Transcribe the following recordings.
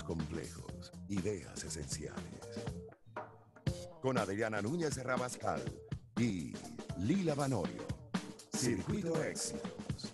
complejos, ideas esenciales. Con Adriana Núñez Rabascal y Lila Banorio. Circuito Éxitos.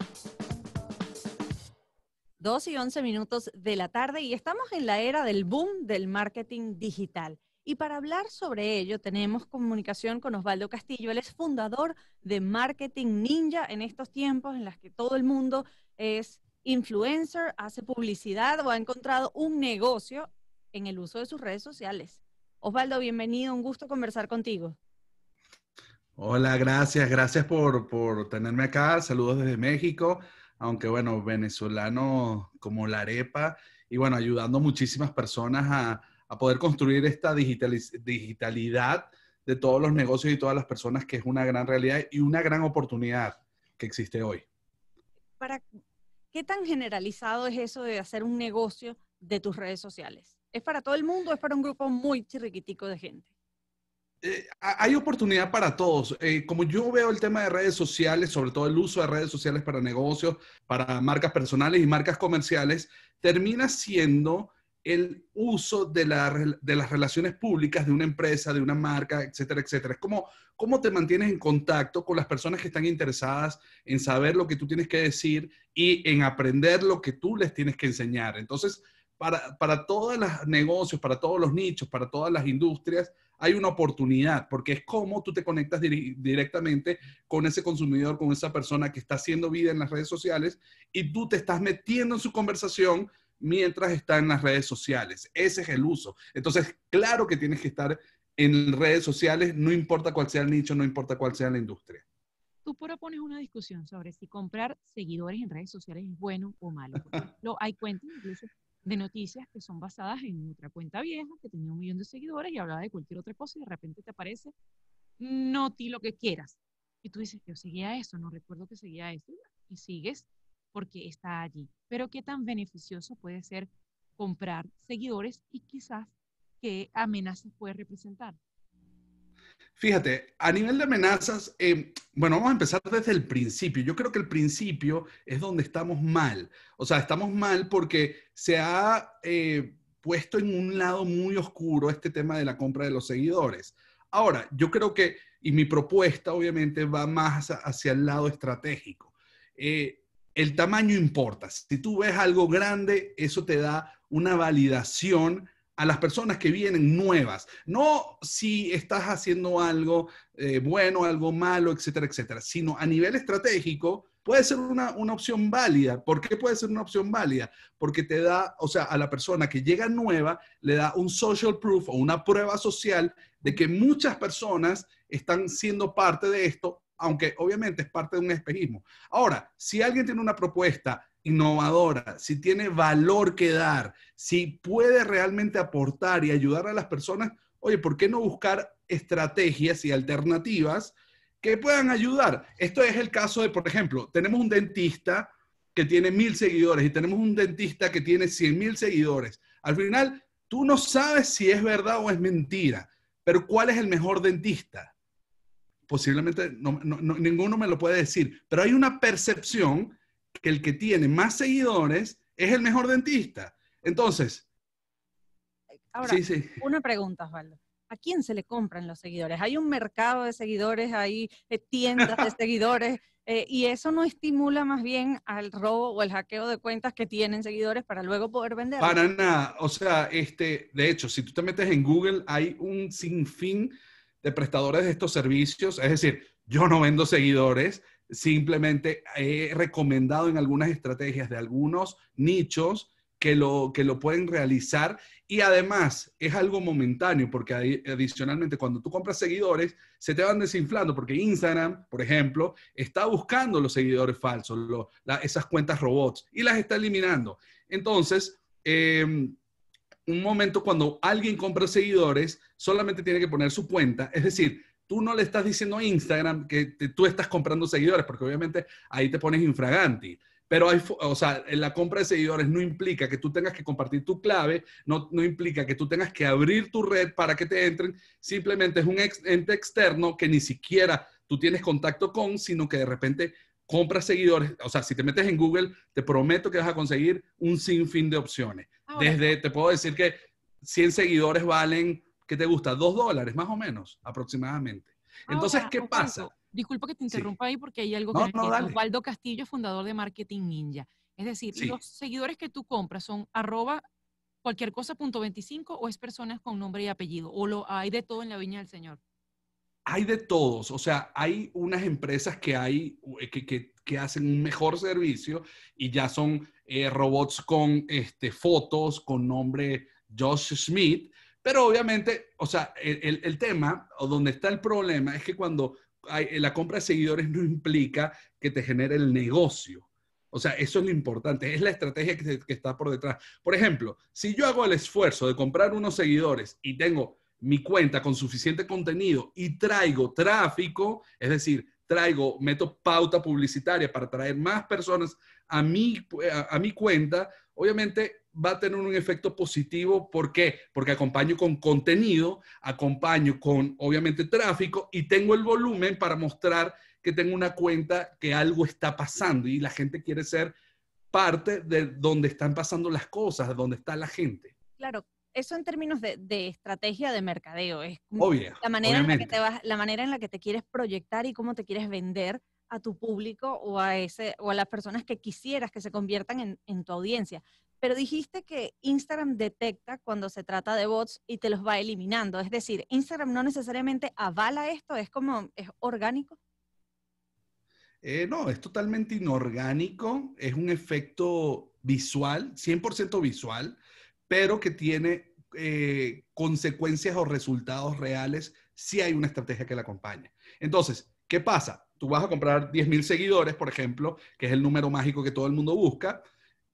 Dos y once minutos de la tarde y estamos en la era del boom del marketing digital. Y para hablar sobre ello tenemos comunicación con Osvaldo Castillo. Él es fundador de Marketing Ninja en estos tiempos en los que todo el mundo es influencer, hace publicidad o ha encontrado un negocio en el uso de sus redes sociales. Osvaldo, bienvenido, un gusto conversar contigo. Hola, gracias, gracias por, tenerme acá. Saludos desde México, aunque bueno, venezolano como la arepa y bueno, ayudando a muchísimas personas a, a poder construir esta digitalidad de todos los negocios y todas las personas, que es una gran realidad y una gran oportunidad que existe hoy. Para ¿Qué tan generalizado es eso de hacer un negocio de tus redes sociales? ¿Es para todo el mundo o es para un grupo muy chiquitico de gente? Eh, hay oportunidad para todos. Eh, como yo veo el tema de redes sociales, sobre todo el uso de redes sociales para negocios, para marcas personales y marcas comerciales, termina siendo el uso de, las relaciones públicas de una empresa, de una marca, etcétera, etcétera. Es como cómo te mantienes en contacto con las personas que están interesadas en saber lo que tú tienes que decir y en aprender lo que tú les tienes que enseñar. Entonces, para, todos los negocios, para todos los nichos, para todas las industrias, hay una oportunidad, porque es como tú te conectas directamente con ese consumidor, con esa persona que está haciendo vida en las redes sociales y tú te estás metiendo en su conversación mientras está en las redes sociales. Ese es el uso. Entonces, claro que tienes que estar en redes sociales, no importa cuál sea el nicho, no importa cuál sea la industria. Tú propones una discusión sobre si comprar seguidores en redes sociales es bueno o malo. hay cuentas incluso de noticias que son basadas en otra cuenta vieja que tenía un millón de seguidores y hablaba de cualquier otra cosa y de repente te aparece noti lo que quieras. Y tú dices, yo seguía eso, no recuerdo que seguía eso. Y sigues porque está allí. Pero qué tan beneficioso puede ser comprar seguidores y quizás qué amenazas puede representar. Fíjate, a nivel de amenazas, eh, bueno, vamos a empezar desde el principio. Yo creo que el principio es donde estamos mal. O sea, estamos mal porque se ha eh, puesto en un lado muy oscuro este tema de la compra de los seguidores. Ahora, yo creo que, y mi propuesta obviamente va más hacia el lado estratégico. Eh, el tamaño importa. Si tú ves algo grande, eso te da una validación a las personas que vienen nuevas, no si estás haciendo algo eh, bueno, algo malo, etcétera, etcétera, sino a nivel estratégico puede ser una, una, opción válida. ¿Por qué puede ser una opción válida? Porque te da, o sea, a la persona que llega nueva, le da un social proof o una prueba social de que muchas personas están siendo parte de esto aunque obviamente es parte de un espejismo. Ahora, si alguien tiene una propuesta innovadora, si tiene valor que dar, si puede realmente aportar y ayudar a las personas, oye, ¿por qué no buscar estrategias y alternativas que puedan ayudar? Esto es el caso de, por ejemplo, tenemos un dentista que tiene mil seguidores y tenemos un dentista que tiene cien mil seguidores. Al final, tú no sabes si es verdad o es mentira, pero ¿cuál es el mejor dentista? posiblemente ninguno me lo puede decir, pero hay una percepción que el que tiene más seguidores es el mejor dentista. Entonces. Ahora, una pregunta, Osvaldo. ¿A quién se le compran los seguidores? Hay un mercado de seguidores, hay eh, tiendas de seguidores, eh, y eso no estimula más bien al robo o el hackeo de cuentas que tienen seguidores para luego poder vender. Para nada. O sea, este, de hecho, si tú te metes en Google, hay un sinfín de prestadores de estos servicios, es decir, yo no vendo seguidores, simplemente he recomendado en algunas estrategias de algunos nichos que lo, que lo pueden realizar y además es algo momentáneo porque adicionalmente cuando tú compras seguidores se te van desinflando porque Instagram, por ejemplo, está buscando los seguidores falsos, esas cuentas robots y las está eliminando. Entonces, em, un momento cuando alguien compra seguidores, solamente tiene que poner su cuenta. Es decir, tú no le estás diciendo a Instagram que tú estás comprando seguidores, porque obviamente ahí te pones infraganti. Pero hay, o sea, la compra de seguidores no implica que tú tengas que compartir tu clave, no, no implica que tú tengas que abrir tu red para que te entren. Simplemente es un ente externo que ni siquiera tú tienes contacto con, sino que de repente compras seguidores. O sea, si te metes en Google, te prometo que vas a conseguir un sinfín de opciones desde, te puedo decir que 100 seguidores valen, ¿qué te gusta? Dos dólares, más o menos, aproximadamente. Ah, Entonces, ¿qué pasa? Disculpa que te interrumpa ahí porque hay algo que no, Osvaldo Castillo, fundador de Marketing Ninja. Es decir, los seguidores que tú compras son arroba cualquier cosa punto 25 o es personas con nombre y apellido o lo hay de todo en la viña del Señor hay de todos, o sea, hay unas empresas que, hay, eh, que, hacen un mejor servicio y ya son eh, robots con este, fotos, con nombre Josh Smith, pero obviamente, o sea, el, tema o donde está el problema es que cuando eh, la compra de seguidores no implica que te genere el negocio. O sea, eso es lo importante, es la estrategia que está por detrás. Por ejemplo, si yo hago el esfuerzo de comprar unos seguidores y tengo mi cuenta con suficiente contenido y traigo tráfico, es decir, traigo, meto pauta publicitaria para traer más personas a mi, a, mi cuenta, obviamente va a tener un efecto positivo. ¿Por qué? Porque acompaño con contenido, acompaño con, obviamente, tráfico y tengo el volumen para mostrar que tengo una cuenta que algo está pasando y la gente quiere ser parte de donde están pasando las cosas, de donde está la gente. Claro, eso en términos de, estrategia de mercadeo, es la, manera en la, que te quieres proyectar y cómo te quieres vender a tu público o a, ese, o las personas que quisieras que se conviertan en, tu audiencia. Pero dijiste que Instagram detecta cuando se trata de bots y te los va eliminando. Es decir, Instagram no necesariamente avala esto, es como, es orgánico. Eh, no, es totalmente inorgánico, es un efecto visual, 100% visual pero que tiene eh, consecuencias o resultados reales si hay una estrategia que la acompaña. Entonces, ¿qué pasa? Tú vas a comprar 10.000 seguidores, por ejemplo, que es el número mágico que todo el mundo busca.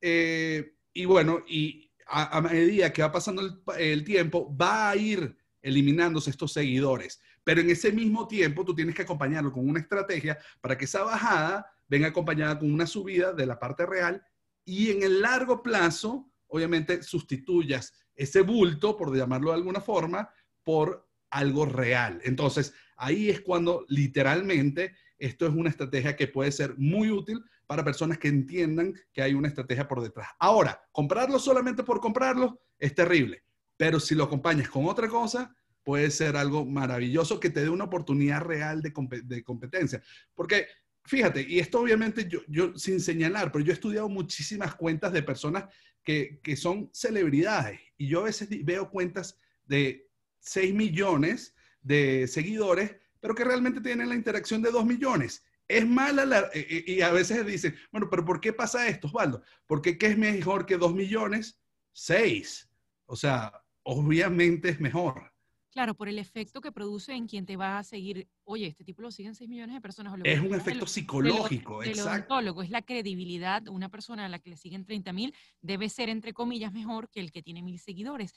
Eh, y bueno, y a, medida que va pasando el tiempo, va a ir eliminándose estos seguidores. Pero en ese mismo tiempo, tú tienes que acompañarlo con una estrategia para que esa bajada venga acompañada con una subida de la parte real y en el largo plazo obviamente sustituyas ese bulto, por llamarlo de alguna forma, por algo real. Entonces, ahí es cuando literalmente esto es una estrategia que puede ser muy útil para personas que entiendan que hay una estrategia por detrás. Ahora, comprarlo solamente por comprarlo es terrible, pero si lo acompañas con otra cosa, puede ser algo maravilloso que te dé una oportunidad real de, de competencia. Porque fíjate, y esto obviamente yo, sin señalar, pero yo he estudiado muchísimas cuentas de personas que, son celebridades y yo a veces veo cuentas de 6 millones de seguidores, pero que realmente tienen la interacción de 2 millones. Es mala la, eh, eh, y, a veces dicen, bueno, pero ¿por qué pasa esto, Osvaldo? Porque qué es mejor que 2 millones? 6. O sea, obviamente es mejor. Claro, por el efecto que produce en quien te va a seguir. Oye, este tipo lo siguen 6 millones de personas. es un efecto psicológico, exacto. es la credibilidad una persona a la que le siguen 30 mil debe ser, entre comillas, mejor que el que tiene mil seguidores.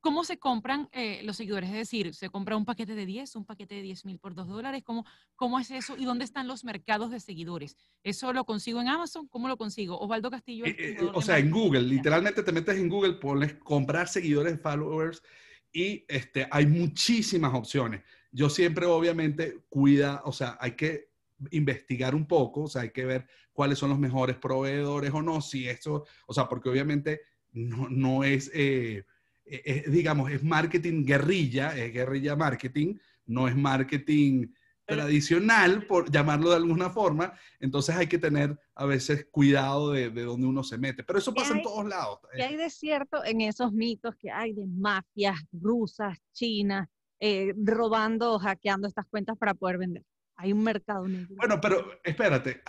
¿Cómo se compran eh, los seguidores? Es decir, ¿se compra un paquete de 10, un paquete de 10 mil por 2 dólares? ¿Cómo, ¿Cómo es eso? ¿Y dónde están los mercados de seguidores? ¿Eso lo consigo en Amazon? ¿Cómo lo consigo? Osvaldo Castillo. Eh, eh, o sea, en Google, literalmente te metes en Google, pones comprar seguidores, followers, y este, hay muchísimas opciones. Yo siempre, obviamente, cuida, o sea, hay que investigar un poco, o sea, hay que ver cuáles son los mejores proveedores o no, si eso, o sea, porque obviamente no, es, es, eh, eh, digamos, es marketing guerrilla, es guerrilla marketing, no es marketing tradicional, por llamarlo de alguna forma, entonces hay que tener a veces cuidado de, de dónde uno se mete. Pero eso pasa en todos lados. Y hay eh, de cierto en esos mitos que hay de mafias rusas, chinas, eh, robando robando, hackeando estas cuentas para poder vender. Hay un mercado Bueno, pero espérate,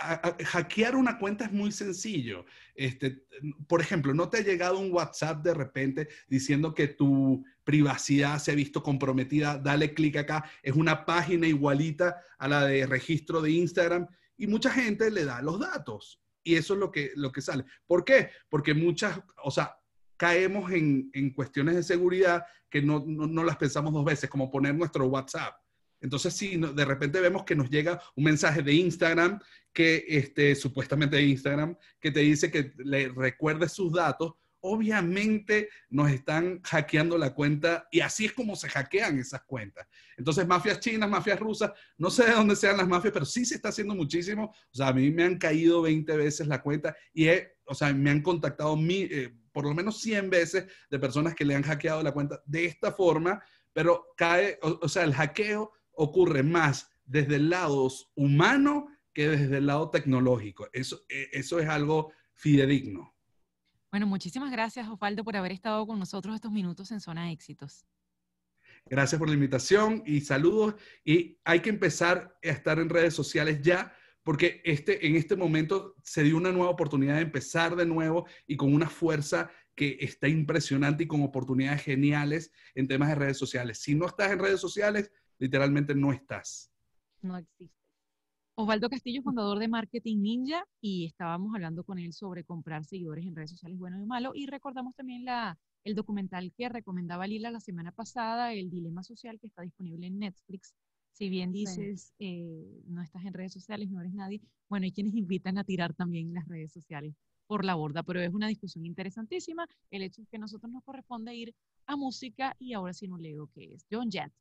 hackear una cuenta es muy sencillo. Este, por ejemplo, ¿no te ha llegado un WhatsApp de repente diciendo que tu privacidad se ha visto comprometida? Dale clic acá. Es una página igualita a la de registro de Instagram y mucha gente le da los datos. Y eso es lo que, lo que sale. ¿Por qué? Porque muchas, o sea, caemos en, cuestiones de seguridad que no las pensamos dos veces, como poner nuestro WhatsApp entonces, si de repente vemos que nos llega un mensaje de Instagram, que este, supuestamente de Instagram, que te dice que le recuerdes sus datos, obviamente nos están hackeando la cuenta y así es como se hackean esas cuentas. Entonces, mafias chinas, mafias rusas, no sé de dónde sean las mafias, pero sí se está haciendo muchísimo. O sea, a mí me han caído 20 veces la cuenta y, o sea, me han contactado eh, por lo menos 100 veces de personas que le han hackeado la cuenta de esta forma, pero cae, o sea, el hackeo ocurre más desde el lado humano que desde el lado tecnológico. Eso, e, eso es algo fidedigno. Bueno, muchísimas gracias, Osvaldo, por haber estado con nosotros estos minutos en Zona Éxitos. Gracias por la invitación y saludos. Y hay que empezar a estar en redes sociales ya, porque este, en este momento se dio una nueva oportunidad de empezar de nuevo y con una fuerza que está impresionante y con oportunidades geniales en temas de redes sociales. Si no estás en redes sociales, literalmente no estás. No existe. Osvaldo Castillo, fundador de Marketing Ninja, y estábamos hablando con él sobre comprar seguidores en redes sociales, bueno y malo, y recordamos también la, el documental que recomendaba Lila la semana pasada, El Dilema Social, que está disponible en Netflix. Si bien dices, eh, no estás en redes sociales, no eres nadie, bueno, hay quienes invitan a tirar también las redes sociales por la borda, pero es una discusión interesantísima. El hecho es que a nosotros nos corresponde ir a música y ahora sí no leo que es. John Jett